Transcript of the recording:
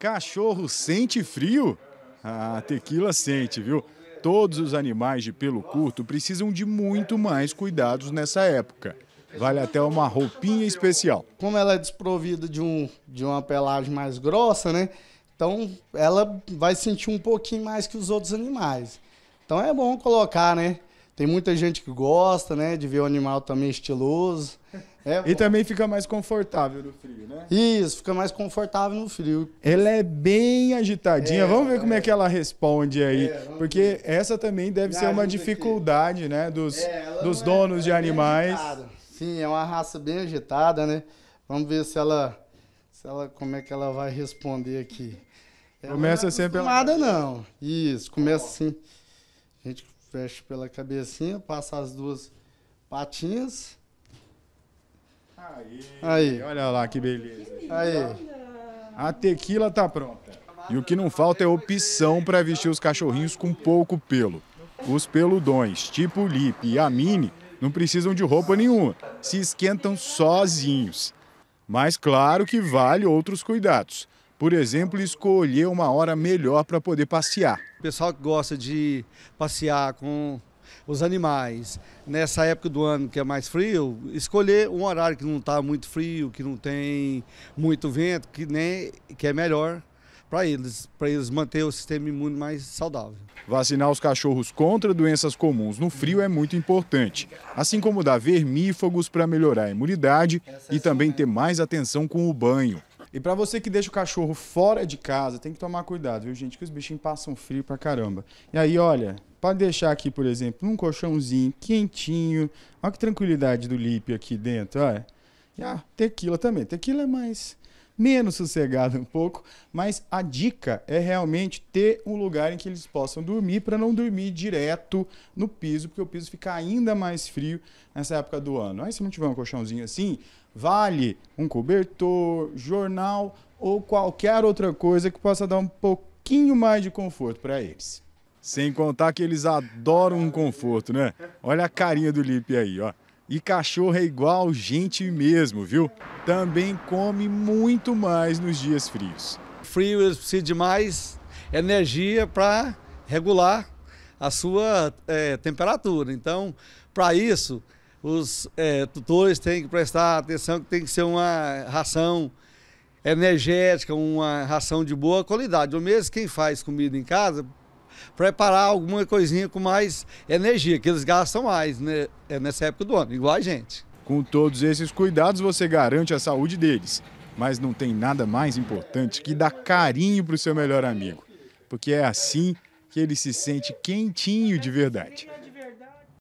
Cachorro sente frio? A ah, tequila sente, viu? Todos os animais de pelo curto precisam de muito mais cuidados nessa época. Vale até uma roupinha especial. Como ela é desprovida de, um, de uma pelagem mais grossa, né? Então ela vai sentir um pouquinho mais que os outros animais. Então é bom colocar, né? Tem muita gente que gosta, né, de ver o animal também estiloso. É e também fica mais confortável no frio, né? Isso, fica mais confortável no frio. Ela é bem agitadinha. É, vamos ver é. como é que ela responde aí. É, porque ver. essa também deve Me ser uma dificuldade, aqui. né? Dos, é, dos é donos de animais. Sim, é uma raça bem agitada, né? Vamos ver se ela, se ela como é que ela vai responder aqui. Ela começa não é sempre nada não. Isso, começa assim. A gente fecha pela cabecinha, passa as duas patinhas Aí, aí. Olha lá que beleza. Aí. A tequila tá pronta. E o que não falta é opção para vestir os cachorrinhos com pouco pelo. Os peludões, tipo o Lip e a Mini, não precisam de roupa nenhuma, se esquentam sozinhos. Mas claro que vale outros cuidados. Por exemplo, escolher uma hora melhor para poder passear. O pessoal que gosta de passear com os animais, nessa época do ano que é mais frio, escolher um horário que não está muito frio, que não tem muito vento, que, nem, que é melhor para eles, para eles manter o sistema imune mais saudável. Vacinar os cachorros contra doenças comuns no frio é muito importante, assim como dar vermífagos para melhorar a imunidade e também ter mais atenção com o banho. E para você que deixa o cachorro fora de casa, tem que tomar cuidado, viu, gente? Que os bichinhos passam frio pra caramba. E aí, olha, pode deixar aqui, por exemplo, num colchãozinho quentinho. Olha que tranquilidade do Lipe aqui dentro, olha. E a tequila também. Tequila é mais menos sossegado um pouco, mas a dica é realmente ter um lugar em que eles possam dormir para não dormir direto no piso, porque o piso fica ainda mais frio nessa época do ano. Aí se não tiver um colchãozinho assim, vale um cobertor, jornal ou qualquer outra coisa que possa dar um pouquinho mais de conforto para eles. Sem contar que eles adoram um conforto, né? Olha a carinha do Lipe aí, ó. E cachorro é igual gente mesmo, viu? Também come muito mais nos dias frios. Frio eles de mais energia para regular a sua é, temperatura. Então, para isso, os é, tutores têm que prestar atenção que tem que ser uma ração energética, uma ração de boa qualidade. Ou mesmo quem faz comida em casa preparar alguma coisinha com mais energia, que eles gastam mais né, é nessa época do ano, igual a gente. Com todos esses cuidados, você garante a saúde deles. Mas não tem nada mais importante que dar carinho para o seu melhor amigo, porque é assim que ele se sente quentinho de verdade.